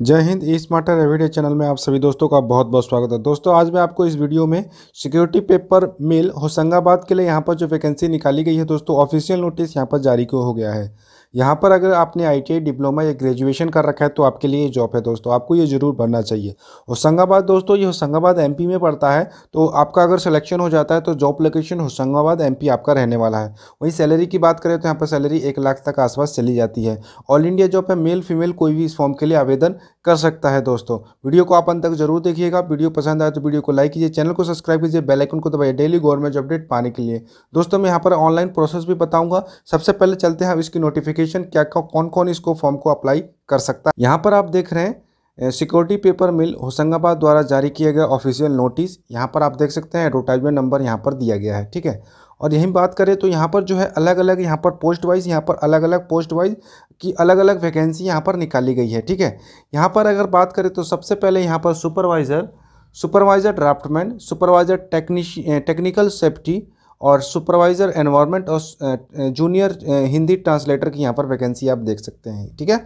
जय हिंद E smarter everyday channel में आप सभी दोस्तों का बहुत बहुत स्वागत है दोस्तों आज मैं आपको इस वीडियो में सिक्योरिटी पेपर मेल होशंगाबाद के लिए यहाँ पर जो वैकेंसी निकाली गई है दोस्तों ऑफिशियल नोटिस यहाँ पर जारी हो गया है यहाँ पर अगर आपने आई डिप्लोमा या ग्रेजुएशन कर रखा है तो आपके लिए ये जॉब है दोस्तों आपको ये ज़रूर भरना चाहिए होशंगाबाद दोस्तों ये होशंगाबाद एम में पड़ता है तो आपका अगर सिलेक्शन हो जाता है तो जॉब लोकेशन होशंगाबाद एम आपका रहने वाला है वहीं सैलरी की बात करें तो यहाँ पर सैलरी एक लाख तक आसपास चली जाती है ऑल इंडिया जॉब है मेल फीमेल कोई भी इस फॉर्म के लिए आवेदन कर सकता है दोस्तों वीडियो को आप अंत तक जरूर देखिएगा वीडियो पसंद आए तो वीडियो को लाइक कीजिए चैनल को सब्सक्राइब कीजिए बेल आइकन को दबाइए डेली गवर्नमेंट अपडेट पाने के लिए दोस्तों मैं यहाँ पर ऑनलाइन प्रोसेस भी बताऊँगा सबसे पहले चलते हैं इसकी नोटिफिकेशन एप्लीकेशन क्या कौन कौन इसको फॉर्म को अप्लाई कर सकता है यहाँ पर आप देख रहे हैं सिक्योरिटी पेपर मिल होशंगाबाद द्वारा जारी किया गया ऑफिशियल नोटिस यहाँ पर आप देख सकते हैं एडवर्टाइजमेंट नंबर यहाँ पर दिया गया है ठीक है और यही बात करें तो यहाँ पर जो है अलग अलग यहाँ पर पोस्ट वाइज यहाँ पर अलग अलग पोस्ट वाइज की अलग अलग वैकेंसी यहाँ पर निकाली गई है ठीक है यहाँ पर अगर बात करें तो सबसे पहले यहाँ पर supervisor supervisor draftsman supervisor technician technical safety और सुपरवाइज़र एनवायरनमेंट और जूनियर हिंदी ट्रांसलेटर की यहाँ पर वैकेंसी आप देख सकते हैं ठीक है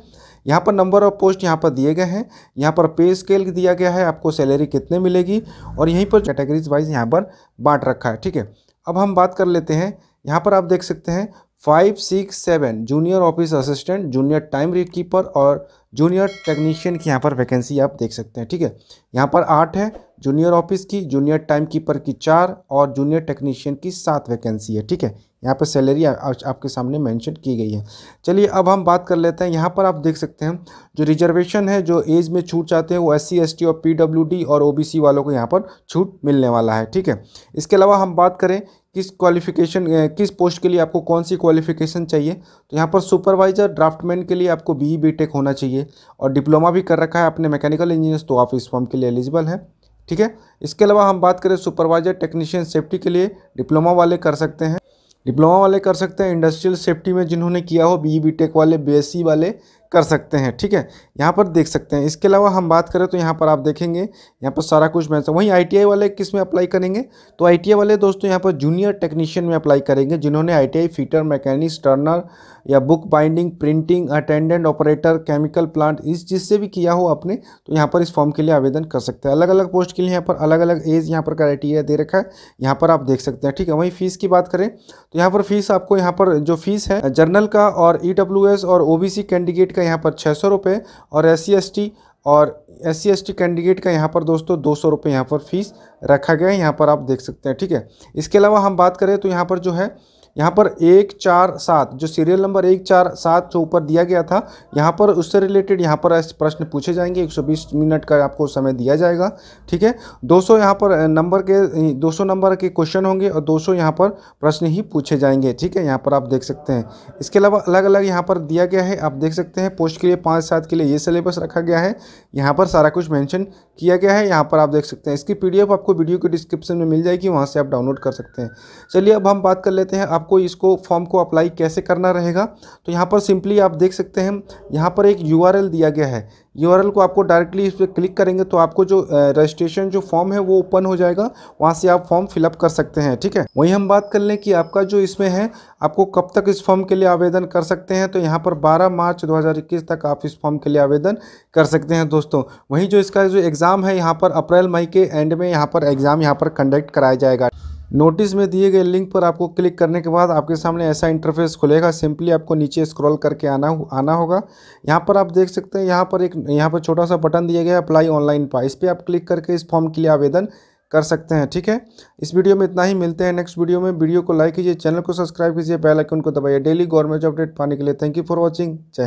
यहाँ पर नंबर ऑफ पोस्ट यहाँ पर दिए गए हैं यहाँ पर पे स्केल दिया गया है आपको सैलरी कितने मिलेगी और यहीं पर कैटेगरीज वाइज यहाँ पर बांट रखा है ठीक है अब हम बात कर लेते हैं यहाँ पर आप देख सकते हैं five six seven junior office assistant junior time keeper और जूनियर टेक्नीशियन की यहाँ पर वैकेंसी आप देख सकते हैं ठीक है यहाँ पर आठ है जूनियर ऑफिस की जूनियर टाइम कीपर की चार और जूनियर टेक्नीशियन की सात वैकेंसी है ठीक है यहाँ पर सैलरी आपके सामने मेंशन की गई है चलिए अब हम बात कर लेते हैं यहाँ पर आप देख सकते हैं जो रिजर्वेशन है जो एज में छूट चाहते हैं वो एस सी और पी और ओ वालों को यहाँ पर छूट मिलने वाला है ठीक है इसके अलावा हम बात करें किस क्वालिफिकेशन किस पोस्ट के लिए आपको कौन सी क्वालिफिकेशन चाहिए तो यहाँ पर सुपरवाइजर ड्राफ्टमैन के लिए आपको बी ई होना चाहिए और डिप्लोमा भी कर रखा है आपने मैकेनिकल इंजीनियर्स तो आप इस फॉर्म के लिए एलिजिबल हैं ठीक है इसके अलावा हम बात करें सुपरवाइजर टेक्नीशियन सेफ्टी के लिए डिप्लोमा वाले कर सकते हैं डिप्लोमा वाले कर सकते हैं इंडस्ट्रियल सेफ्टी में जिन्होंने किया हो बी बी टेक वाले बी e वाले कर सकते हैं ठीक है यहाँ पर देख सकते हैं इसके अलावा हम बात करें तो यहाँ पर आप देखेंगे यहाँ पर सारा कुछ मैं वहीं आई वाले किस में अप्लाई करेंगे तो आई वाले दोस्तों यहाँ पर जूनियर टेक्नीशियन में अप्लाई करेंगे जिन्होंने आई फीटर मैकेनिक्स टर्नर या book binding printing attendant operator chemical plant इस जिससे भी किया हो आपने तो यहाँ पर इस फॉर्म के लिए आवेदन कर सकते हैं अलग अलग पोस्ट के लिए यहाँ पर अलग अलग एज यहाँ पर क्राइटेरिया दे रखा है यहाँ पर आप देख सकते हैं ठीक है वहीं फ़ीस की बात करें तो यहाँ पर फीस आपको यहाँ पर जो फीस है जर्नल का और ई और ओ कैंडिडेट का यहाँ पर छः सौ रुपये और एस सी और एस सी कैंडिडेट का यहाँ पर दोस्तों दो सौ रुपये यहाँ पर फीस रखा गया है यहाँ पर आप देख सकते हैं ठीक है इसके अलावा हम बात करें तो यहाँ पर जो है यहाँ पर एक चार सात जो सीरियल नंबर एक चार सात जो ऊपर दिया गया था यहाँ पर उससे रिलेटेड यहाँ पर ऐसे प्रश्न पूछे जाएंगे 120 मिनट का आपको समय दिया जाएगा ठीक है 200 यहाँ पर नंबर के 200 नंबर के क्वेश्चन होंगे और 200 यहाँ पर प्रश्न ही पूछे जाएंगे ठीक है यहाँ पर आप देख सकते हैं इसके अलावा अलग अलग यहाँ पर दिया गया है आप देख सकते हैं पोस्ट के लिए पाँच सात के लिए ये सिलेबस रखा गया है यहाँ पर सारा कुछ मैंशन किया गया है यहाँ पर आप देख सकते हैं इसकी पी आपको वीडियो के डिस्क्रिप्शन में मिल जाएगी वहाँ से आप डाउनलोड कर सकते हैं चलिए अब हम बात कर लेते हैं आप आपको इसको फॉर्म को अप्लाई कैसे करना रहेगा तो यहाँ पर सिंपली आप देख सकते हैं यहाँ पर एक यू दिया गया है यू को आपको डायरेक्टली इस पर क्लिक करेंगे तो आपको जो रजिस्ट्रेशन जो फॉर्म है वो ओपन हो जाएगा वहाँ से आप फॉर्म फिलअप कर सकते हैं ठीक है वहीं हम बात कर लें कि आपका जो इसमें है आपको कब तक इस फॉर्म के लिए आवेदन कर सकते हैं तो यहाँ पर 12 मार्च 2021 तक आप इस फॉर्म के लिए आवेदन कर सकते हैं दोस्तों वहीं जो इसका जो एग्ज़ाम है यहाँ पर अप्रैल मई के एंड में यहाँ पर एग्ज़ाम यहाँ पर कंडक्ट कराया जाएगा नोटिस में दिए गए लिंक पर आपको क्लिक करने के बाद आपके सामने ऐसा इंटरफेस खुलेगा सिंपली आपको नीचे स्क्रॉल करके आना आना होगा यहाँ पर आप देख सकते हैं यहाँ पर एक यहाँ पर छोटा सा बटन दिया गया अप्लाई ऑनलाइन पा इस पर आप क्लिक करके इस फॉर्म के लिए आवेदन कर सकते हैं ठीक है इस वीडियो में इतना ही मिलते हैं नेक्स्ट वीडियो में वीडियो को लाइक कीजिए चैनल को सब्सक्राइब कीजिए बेल आइकन को दबाइए डेली गवर्नमेंट अपडेट पाने के लिए थैंक यू फॉर वॉचिंग जय